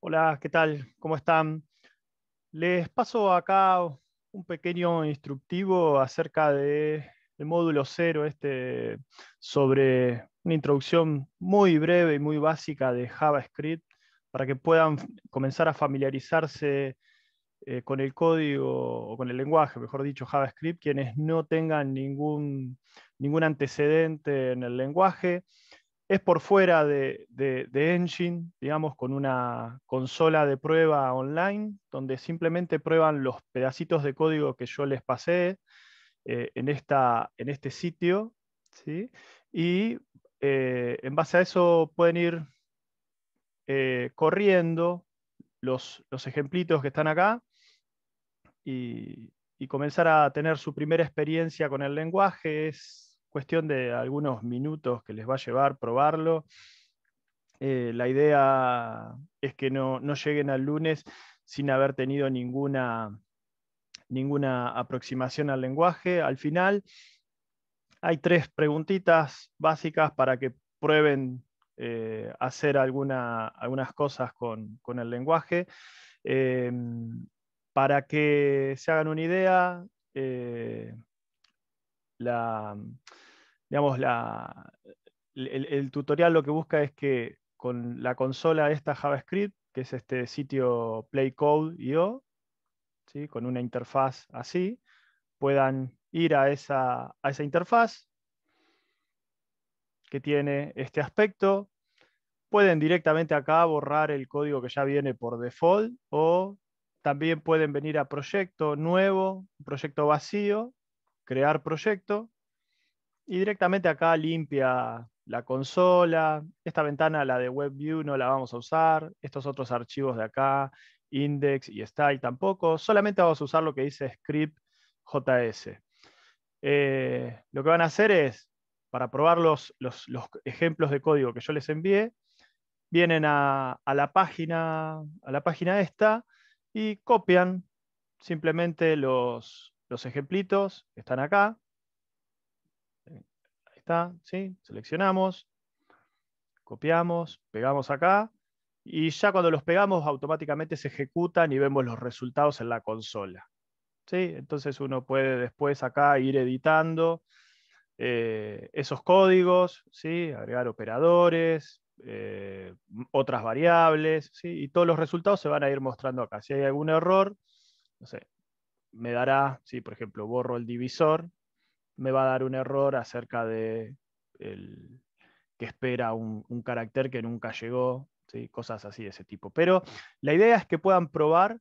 Hola, ¿qué tal? ¿Cómo están? Les paso acá un pequeño instructivo acerca del módulo cero, este, sobre una introducción muy breve y muy básica de JavaScript, para que puedan comenzar a familiarizarse eh, con el código, o con el lenguaje, mejor dicho, JavaScript, quienes no tengan ningún antecedente en el lenguaje es por fuera de, Engine, digamos, con una consola de prueba online, donde simplemente prueban los pedacitos de código que yo les pasé eh, en, esta, en, este sitio, y eh, en base a eso pueden ir eh, corriendo los, ejemplitos que están acá y, y comenzar a tener su primera experiencia con el lenguaje cuestión de algunos minutos que les va a llevar probarlo. Eh, la idea es que no, lleguen al lunes sin haber tenido ninguna, ninguna aproximación al lenguaje. Al final, hay tres preguntitas básicas para que prueben eh, hacer alguna, algunas cosas con, el lenguaje. Em, para que se hagan una idea, eh, la, mm, el, tutorial lo que busca es que con la consola esta JavaScript, que es este sitio playcode.io, ¿sí? con una interfaz así, puedan ir a esa, a esa interfaz que tiene este aspecto. Pueden directamente acá borrar el código que ya viene por default o también pueden venir a proyecto nuevo, proyecto vacío crear proyecto y directamente acá limpia la consola, esta ventana, la de WebView, no la vamos a usar, estos otros archivos de acá, index y style tampoco, solamente vamos a usar lo que dice Script.js. Eh, lo que van a hacer es, para probar los, los, ejemplos de código que yo les envié, vienen a, la página, a la página esta y copian simplemente los, los ejemplitos están acá. Ahí está, ¿sí? Seleccionamos, copiamos, pegamos acá. Y ya cuando los pegamos, automáticamente se ejecutan y vemos los resultados en la consola. ¿Sí? Entonces uno puede después acá ir editando eh, esos códigos, ¿sí? agregar operadores, eh, otras variables, ¿sí? y todos los resultados se van a ir mostrando acá. Si hay algún error, no sé, me dará, si por ejemplo borro el divisor, me va a dar un error acerca de el, que espera un, carácter que nunca llegó, cosas así de ese tipo. Pero la idea es que puedan probar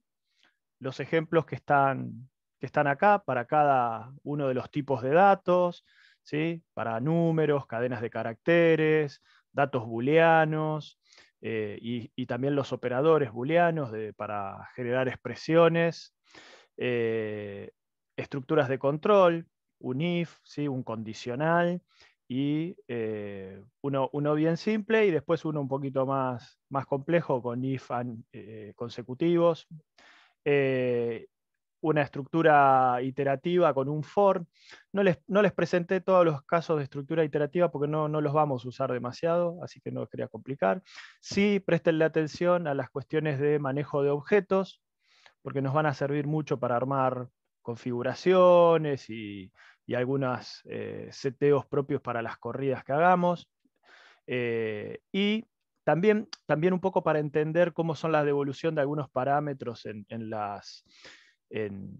los ejemplos que están, que están acá para cada uno de los tipos de datos, ¿sí? para números, cadenas de caracteres, datos booleanos. Eh, y, también los operadores booleanos para generar expresiones. Eh, estructuras de control, un if, ¿sí? un condicional y eh, uno, bien simple y después uno un poquito más, más complejo con if eh, consecutivos. una estructura iterativa con un for. No les, no les, presenté todos los casos de estructura iterativa porque no, no los vamos a usar demasiado, así que no los quería complicar. Sí, prestenle atención a las cuestiones de manejo de objetos, porque nos van a servir mucho para armar configuraciones y, algunos eh, seteos propios para las corridas que hagamos. Eh, y también, también, un poco para entender cómo son la devolución de algunos parámetros en, en las, en,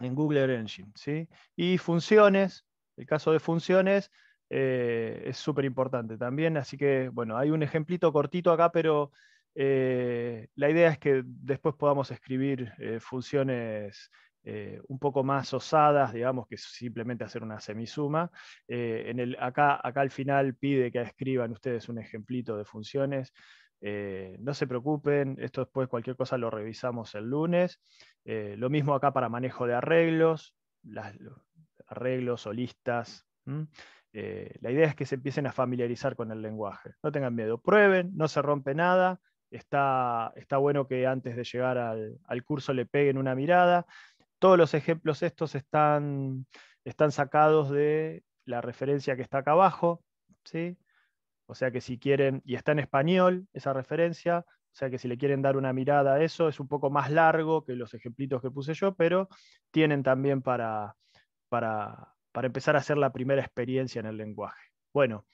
Google Engine. ¿sí? Y funciones, el caso de funciones eh, es súper importante también. Así que, bueno, hay un ejemplito cortito acá, pero eh, la idea es que después podamos escribir eh, funciones eh, un poco más osadas, digamos, que simplemente hacer una semisuma. acá, al final pide que escriban ustedes un ejemplito de funciones. no se preocupen, esto después cualquier cosa lo revisamos el lunes. lo mismo acá para manejo de arreglos, arreglos o listas. la idea es que se empiecen a familiarizar con el lenguaje. No tengan miedo, prueben, no se rompe nada, está, está bueno que antes de llegar al, curso le peguen una mirada. Todos los ejemplos estos están, están sacados de la referencia que está acá abajo, ¿sí? O sea que si quieren, y está en español esa referencia, o sea que si le quieren dar una mirada a eso, es un poco más largo que los ejemplitos que puse yo, pero tienen también para, para, para empezar a hacer la primera experiencia en el lenguaje. Bueno,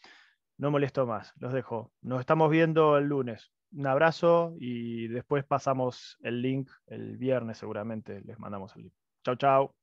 no molesto más, los dejo. Nos estamos viendo el lunes un abrazo y después pasamos el link el viernes seguramente. Les mandamos el link. Chao, chao.